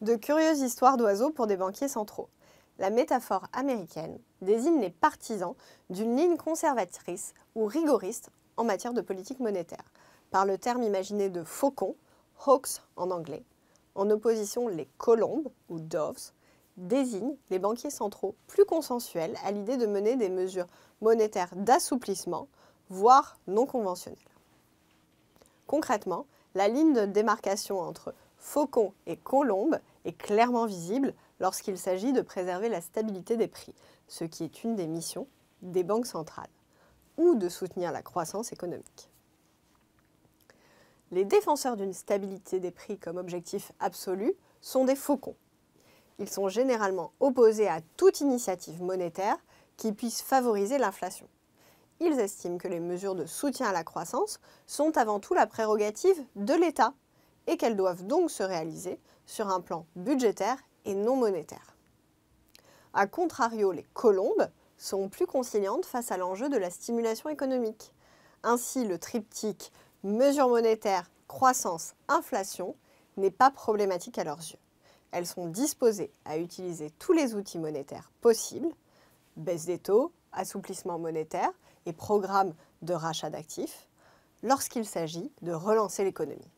De curieuses histoires d'oiseaux pour des banquiers centraux. La métaphore américaine désigne les partisans d'une ligne conservatrice ou rigoriste en matière de politique monétaire, par le terme imaginé de faucon, hawks en anglais. En opposition, les colombes ou doves désignent les banquiers centraux plus consensuels à l'idée de mener des mesures monétaires d'assouplissement voire non conventionnelle. Concrètement, la ligne de démarcation entre faucon et colombe est clairement visible lorsqu'il s'agit de préserver la stabilité des prix, ce qui est une des missions des banques centrales, ou de soutenir la croissance économique. Les défenseurs d'une stabilité des prix comme objectif absolu sont des faucons. Ils sont généralement opposés à toute initiative monétaire qui puisse favoriser l'inflation ils estiment que les mesures de soutien à la croissance sont avant tout la prérogative de l'État et qu'elles doivent donc se réaliser sur un plan budgétaire et non monétaire. A contrario, les colombes sont plus conciliantes face à l'enjeu de la stimulation économique. Ainsi, le triptyque mesures monétaires, croissance, inflation n'est pas problématique à leurs yeux. Elles sont disposées à utiliser tous les outils monétaires possibles, baisse des taux, assouplissement monétaire et programme de rachat d'actifs lorsqu'il s'agit de relancer l'économie.